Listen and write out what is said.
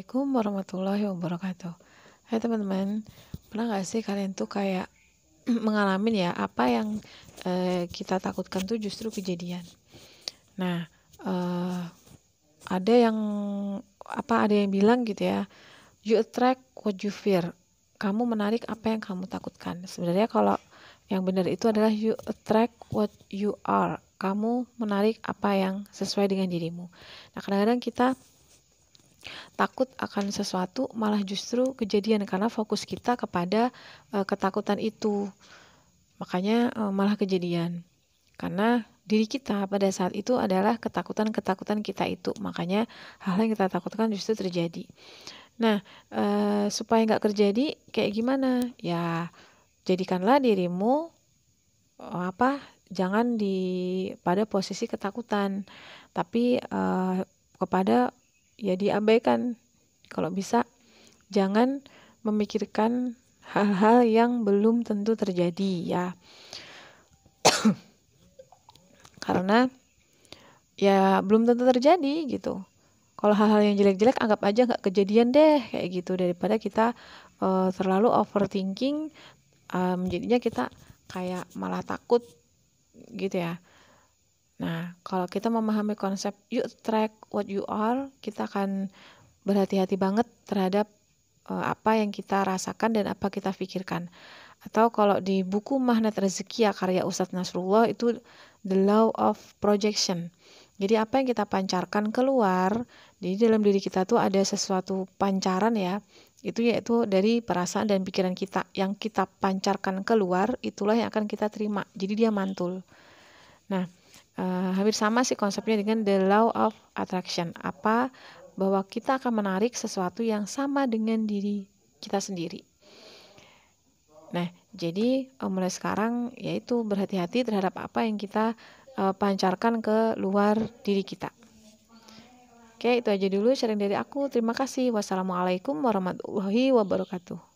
Assalamualaikum warahmatullahi wabarakatuh Hai teman-teman Pernah gak sih kalian tuh kayak Mengalamin ya Apa yang eh, kita takutkan tuh justru kejadian Nah eh, Ada yang Apa ada yang bilang gitu ya You attract what you fear Kamu menarik apa yang kamu takutkan Sebenarnya kalau yang benar itu adalah You attract what you are Kamu menarik apa yang sesuai dengan dirimu Nah kadang-kadang kita takut akan sesuatu malah justru kejadian karena fokus kita kepada e, ketakutan itu. Makanya e, malah kejadian. Karena diri kita pada saat itu adalah ketakutan-ketakutan kita itu. Makanya hal hal yang kita takutkan justru terjadi. Nah, e, supaya nggak terjadi kayak gimana? Ya, jadikanlah dirimu apa? Jangan di pada posisi ketakutan, tapi e, kepada ya diabaikan. Kalau bisa, jangan memikirkan hal-hal yang belum tentu terjadi ya. Karena ya belum tentu terjadi gitu. Kalau hal-hal yang jelek-jelek anggap aja nggak kejadian deh kayak gitu daripada kita uh, terlalu overthinking um, jadinya kita kayak malah takut gitu ya Nah, kalau kita memahami konsep you track what you are, kita akan berhati-hati banget terhadap uh, apa yang kita rasakan dan apa kita pikirkan. Atau kalau di buku Magnet Rezeki ya karya Ustadz Nasrullah itu The Law of Projection. Jadi apa yang kita pancarkan keluar, di dalam diri kita tuh ada sesuatu pancaran ya, itu yaitu dari perasaan dan pikiran kita yang kita pancarkan keluar, itulah yang akan kita terima. Jadi dia mantul. Nah, Eh, hampir sama sih konsepnya dengan the law of attraction. Apa bahwa kita akan menarik sesuatu yang sama dengan diri kita sendiri. Nah, jadi eh, mulai sekarang yaitu berhati-hati terhadap apa yang kita uh, pancarkan ke luar diri kita. Oke, itu aja dulu sharing dari aku. Terima kasih. Wassalamualaikum warahmatullahi wabarakatuh.